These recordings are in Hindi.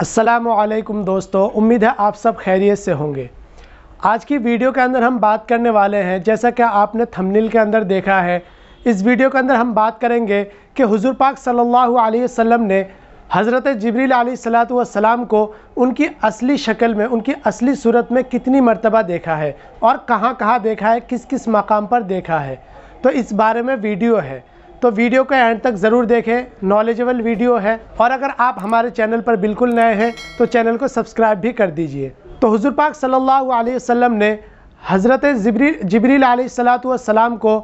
असलकुम दोस्तों उम्मीद है आप सब खैरियत से होंगे आज की वीडियो के अंदर हम बात करने वाले हैं जैसा कि आपने थंबनेल के अंदर देखा है इस वीडियो के अंदर हम बात करेंगे कि हुजूर पाक सल्लल्लाहु अलैहि वसल्लम ने हज़रत जबरील सलाम को उनकी असली शक्ल में उनकी असली सूरत में कितनी मरतबा देखा है और कहाँ कहाँ देखा है किस किस मकाम पर देखा है तो इस बारे में वीडियो है तो वीडियो को एंड तक ज़रूर देखें नॉलेजेबल वीडियो है और अगर आप हमारे चैनल पर बिल्कुल नए हैं तो चैनल को सब्सक्राइब भी कर दीजिए तो हजूर पाक सल्लल्लाहु अलैहि वसल्लम ने हज़रत जबरी जबरील सलाम को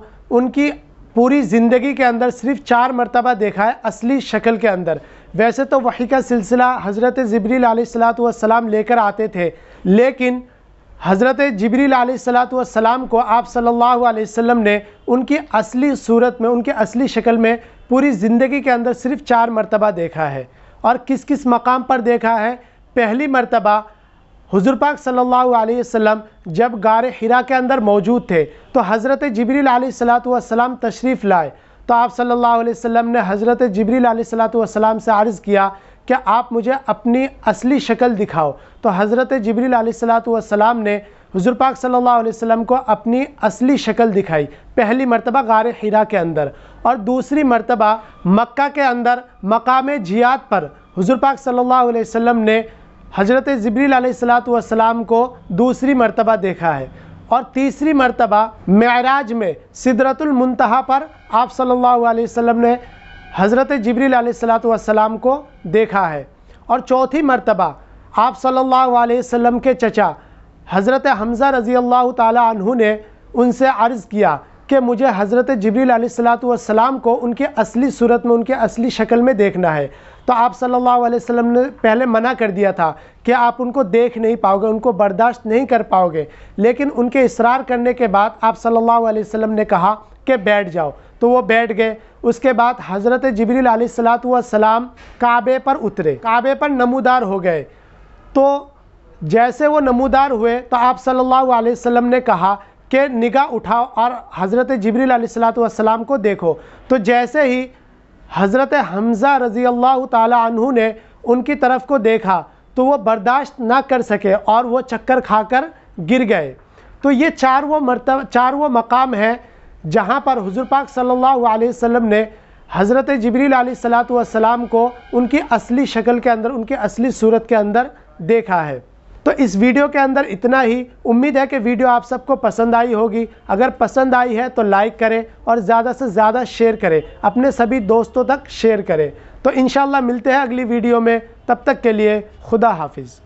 उनकी पूरी ज़िंदगी के अंदर सिर्फ चार मरतबा देखा है असली शक्ल के अंदर वैसे तो वही का सिलसिला हज़रत जबरील सलाम लेकर आते थे लेकिन हज़रत जबरील सलाम को आप सल्लल्लाहु अलैहि वसल्लम ने उनकी असली सूरत में उनके असली शक्ल में पूरी ज़िंदगी के अंदर सिर्फ चार मरतबा देखा है और किस किस मकाम पर देखा है पहली मरतबा हुजूर पाक सल्लल्लाहु अलैहि वसल्लम जब गार हिरा के अंदर मौजूद थे तो हज़रत जबरील सलाम तशरीफ़ लाए तो आप सल्ला वसम ने हज़रत जबरील सलाम से आर्ज़ किया कि आप मुझे अपनी असली शक्ल दिखाओ तो हज़रत जबरी सलाम ने हज़ुर पाक सल्ला वसम को अपनी असली शक्ल दिखाई पहली मरतबा गार हिरा के अंदर और दूसरी मरतबा मक्का के अंदर मकाम जियात पर हज़ुर पाक सल्ला वसम ने हज़रत जबरील सलाम को दूसरी मरतबा देखा है और तीसरी मरतबा मराज में सिदरतुलमतहा पर आप सल्ला वसम ने हज़रत जबरील सलाम को देखा है और चौथी मरतबा आप सल्लल्लाहु अलैहि वसल्लम के चचा हज़रत हमज़ा रज़ी अल्लाह तु ने उनसे अर्ज़ किया कि मुझे हज़रत जबरील सलाम को उनके असली सूरत में उनके असली शक्ल में देखना है तो आप सल्लल्लाहु अलैहि वसल्लम ने पहले मना कर दिया था कि आप उनको देख नहीं पाओगे उनको बर्दाश्त नहीं कर पाओगे लेकिन उनके इसरार करने के बाद आप सल्लल्लाहु अलैहि वसल्लम ने कहा कि बैठ जाओ तो वो बैठ गए उसके बाद हज़रत जबरील सलाम काबे पर उतरे काबे पर नमूदार हो गए तो जैसे वो नमूदार हुए तो आप सल्लल्लाहु अलैहि वसल्लम ने कहा कि निगाह उठाओ और हज़रत जबरील सलाम को देखो तो जैसे ही हज़रत हमज़ा रज़ी अल्लाह तु ने उनकी तरफ़ को देखा तो वो बर्दाश्त ना कर सके और वो चक्कर खाकर गिर गए तो ये चार वो मरतब चार वो मकाम है जहाँ पर हुजूर पाक सल्लल्लाहु अलैहि वसल्लम ने हज़रत जबरील सलाम को उनकी असली शक्ल के अंदर उनकी असली सूरत के अंदर देखा है तो इस वीडियो के अंदर इतना ही उम्मीद है कि वीडियो आप सबको पसंद आई होगी अगर पसंद आई है तो लाइक करें और ज़्यादा से ज़्यादा शेयर करें अपने सभी दोस्तों तक शेयर करें तो इन मिलते हैं अगली वीडियो में तब तक के लिए खुदा हाफिज़